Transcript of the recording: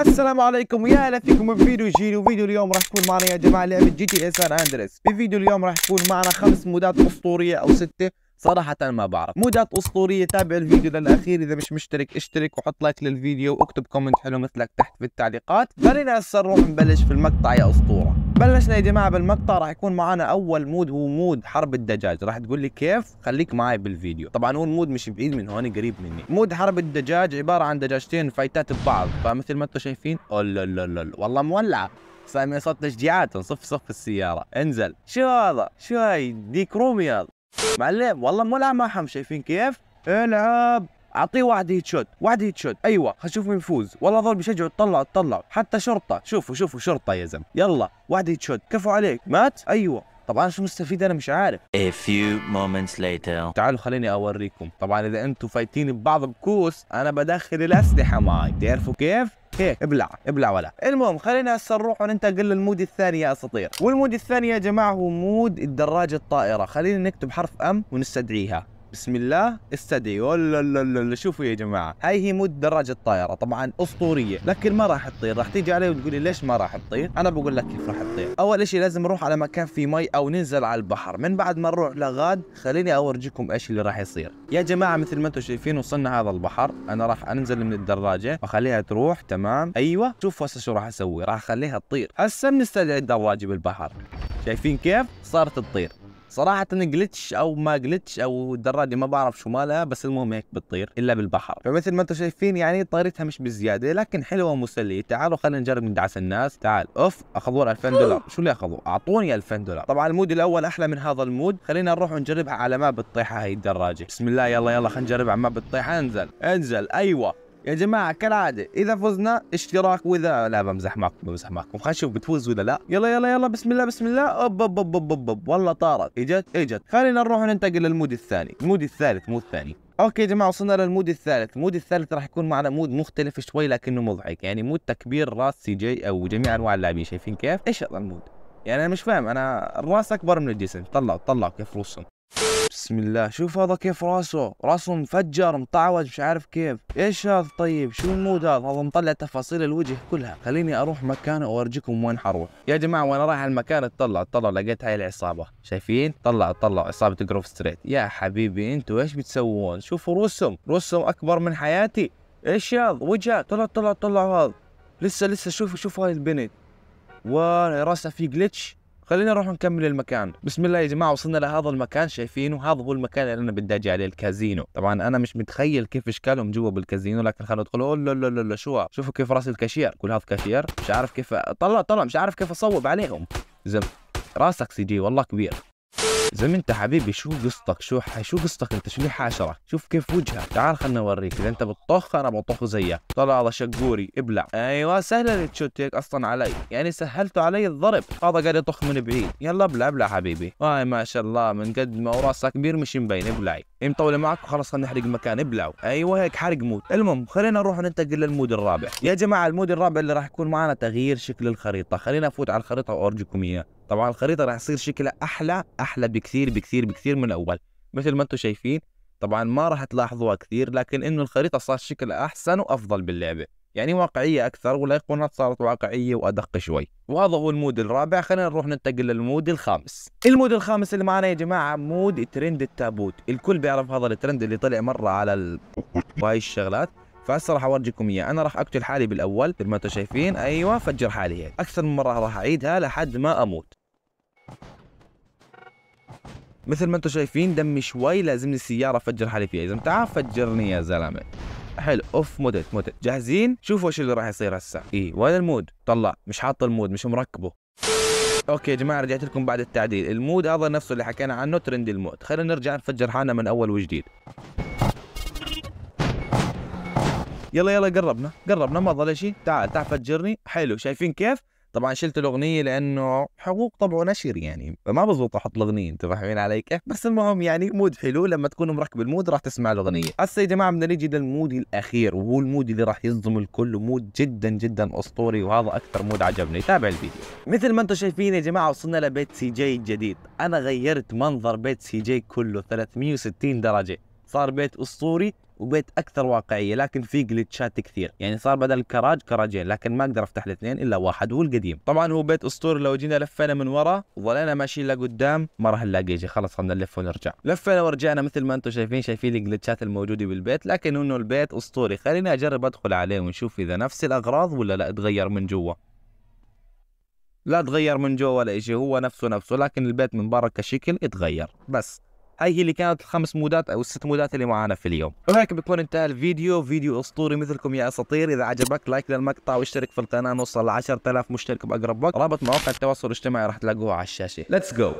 السلام عليكم يا هلا فيكم في فيديو جديد وفيديو اليوم راح يكون معنا يا جماعه لعبه جي تي اس ان اندريس في فيديو اليوم راح يكون معنا خمس مودات اسطوريه او سته صراحة ما بعرف مودات أسطورية تابع الفيديو للأخير إذا مش مشترك اشترك وحط لايك للفيديو واكتب كومنت حلو مثلك تحت في التعليقات خلينا هسه نروح نبلش في المقطع يا أسطورة بلشنا يا جماعة بالمقطع راح يكون معنا أول مود هو مود حرب الدجاج راح تقول لي كيف خليك معي بالفيديو طبعا هو المود مش بعيد من هون قريب مني مود حرب الدجاج عبارة عن دجاجتين فايتات ببعض فمثل ما انتم شايفين أول والله مولعة سامع صوت تشجيعات صف صف السيارة انزل شو هذا شو هاي ديك روميال معلم والله مو ما حم شايفين كيف العب اعطيه واحد هيت شوت واحد هيت شوت ايوه خلينا نشوف مين يفوز والله هذول بيشجعوا تطلعوا تطلعوا حتى شرطه شوفوا شوفوا شرطه يا زلمه يلا واحد هيت شوت كفو عليك مات ايوه طبعا شو مستفيد انا مش عارف A few moments later تعالوا خليني اوريكم طبعا اذا انتم فايتين ببعض بكوس انا بدخل الاسلحه معي تعرفوا كيف هيك ابلع ابلع ولا المهم خلينا هسه نروح وننتقل للمود الثاني يا اساطير والمود الثاني يا جماعه هو مود الدراجه الطائره خلينا نكتب حرف ام ونستدعيها بسم الله استدعي شوفوا يا جماعه هاي هي مود دراجه الطائره طبعا اسطوريه لكن ما راح تطير راح تيجي علي وتقول لي ليش ما راح تطير انا بقول لك كيف راح تطير اول شيء لازم نروح على مكان فيه مي او ننزل على البحر من بعد ما نروح لغاد خليني اورجيكم ايش اللي راح يصير يا جماعه مثل ما انتم شايفين وصلنا هذا البحر انا راح انزل من الدراجه واخليها تروح تمام ايوه شوفوا هسه شو راح اسوي راح اخليها تطير هسه بنستدعي الدراجه بالبحر شايفين كيف صارت تطير صراحه جلتش او ما جلتش او الدراجه ما بعرف شو مالها بس المهم هيك بتطير الا بالبحر فمثل ما انتم شايفين يعني طيرتها مش بزياده لكن حلوه ومسليه تعالوا خلينا نجرب ندعس الناس تعال اوف اخذوا 2000 دولار شو اللي اخذوا اعطوني 2000 دولار طبعا المود الاول احلى من هذا المود خلينا نروح ونجربها على ما بتطيحها هي الدراجه بسم الله يلا يلا خلينا نجربها على ما بتطيحها انزل انزل ايوه يا جماعه كالعاده اذا فزنا اشتراك واذا لا بمزح معكم بمزح معكم خلينا نشوف بتفوز ولا لا يلا يلا يلا بسم الله بسم الله أوب أوب أوب أوب أوب والله طارت اجت اجت خلينا نروح ننتقل للمود الثاني المود الثالث مو الثاني اوكي يا جماعه وصلنا للمود الثالث، المود الثالث راح يكون معنا مود مختلف شوي لكنه مضحك، يعني مود تكبير راس سي جي او جميع انواع اللاعبين شايفين كيف؟ ايش هذا المود؟ يعني انا مش فاهم انا الراس اكبر من الجسم، طلعوا طلعوا كيف رؤوسهم، بسم الله شوف هذا كيف راسه راسه مفجر مطعوج مش عارف كيف ايش هذا طيب شو المود هذا هذا مطلع تفاصيل الوجه كلها خليني اروح مكانه واورجيكم وين حروح يا جماعه وانا رايح المكان اطلع اطلع لقيت هاي العصابه شايفين طلع طلع عصابه جروف ستريت يا حبيبي انتوا ايش بتسوون شوفوا روسهم روسهم اكبر من حياتي ايش هذا وجهه طلع طلع طلع هذا لسه لسه شوفوا شوفوا هاي البنت وراسها في جلتش خلينا نروح نكمل المكان بسم الله يا جماعه وصلنا لهذا المكان شايفينه هذا هو المكان اللي انا بدي اجي عليه الكازينو طبعا انا مش متخيل كيف اشكالهم جوا بالكازينو لكن خلينا ندخل اوه لا لا لا شو شوفوا كيف راس الكاشير كل هذا كاشير مش عارف كيف طلع طلع مش عارف كيف اصوب عليهم زب راسك سي جي والله كبير زي ما انت حبيبي شو قصتك شو ح... شو قصتك انت شو لي حاشرة شوف كيف وجهك تعال خلنا اوريك اذا انت بتطخ انا بطخ زيك طلع هذا شقوري ابلع ايوه سهله تشوت هيك اصلا علي يعني سهلته علي الضرب هذا قاعد يطخ من بعيد يلا ابلع ابلع حبيبي هاي ما شاء الله من قد ما راسك كبير مش مبين ابلعي ام إيه، مطوله معك وخلص خلينا نحرق مكان ابلعوا ايوه هيك حرق موت المهم خلينا نروح ننتقل للمود الرابع يا جماعه المود الرابع اللي راح يكون معنا تغيير شكل الخريطه خلينا افوت على الخريطه وارجوكم اياه طبعا الخريطه راح يصير شكلها احلى احلى بكثير بكثير بكثير من الاول مثل ما انتم شايفين طبعا ما راح تلاحظوها كثير لكن انه الخريطه صار شكلها احسن وافضل باللعبه يعني واقعيه اكثر والايقونات صارت واقعيه وادق شوي وهذا هو المود الرابع خلينا نروح ننتقل للمود الخامس المود الخامس اللي معنا يا جماعه مود ترند التابوت الكل بيعرف هذا الترند اللي طلع مره على ال... وهاي الشغلات فهسه راح اورجيكم اياه انا راح اقتل حالي بالاول مثل ما انتم شايفين ايوه فجر حالي هيك اكثر من مره راح اعيدها لحد ما اموت مثل ما انتم شايفين دمي شوي لازمني السياره فجر حالي فيها اذا تعال فجرني يا زلمه حلو اوف متت متت جاهزين شوفوا ايش اللي راح يصير هسه اي وين المود طلع مش حاط المود مش مركبه اوكي يا جماعه رجعت لكم بعد التعديل المود هذا نفسه اللي حكينا عنه ترند المود خلينا نرجع نفجر حالنا من اول وجديد يلا يلا قربنا قربنا ما ضل شيء تعال تعال فجرني حلو شايفين كيف طبعا شلت الاغنيه لانه حقوق طبع ونشر يعني فما بزبط احط الاغنيه انتم فاهمين علي كيف بس المهم يعني مود حلو لما تكون مركب المود راح تسمع الاغنيه هسه يا جماعه بدنا نيجي للمود الاخير وهو المود اللي راح يصدم الكل ومود جدا جدا اسطوري وهذا اكثر مود عجبني تابع الفيديو مثل ما انتم شايفين يا جماعه وصلنا لبيت سي جي الجديد انا غيرت منظر بيت سي جي كله 360 درجه صار بيت اسطوري وبيت اكثر واقعيه لكن في جلتشات كثير يعني صار بدل الكراج كراجين لكن ما اقدر افتح الاثنين الا واحد هو القديم طبعا هو بيت اسطوري لو جينا لفينا من ورا وظلينا ماشيين لقدام ما راح نلاقي شيء خلص خلينا نلف ونرجع لفينا ورجعنا مثل ما انتم شايفين شايفين الجلتشات الموجوده بالبيت لكن انه البيت اسطوري خليني اجرب ادخل عليه ونشوف اذا نفس الاغراض ولا لا تغير من جوا لا تغير من جوا ولا شيء هو نفسه نفسه لكن البيت من برا كشكل اتغير بس هاي هي اللي كانت الخمس مودات او الست مودات اللي معانا في اليوم وهيك بكون انتهى الفيديو فيديو اسطوري مثلكم يا اساطير اذا عجبك لايك للمقطع واشترك في القناه نوصل ل 10000 مشترك باقرب وقت رابط مواقع التواصل الاجتماعي راح تلاقوه على الشاشه ليتس جو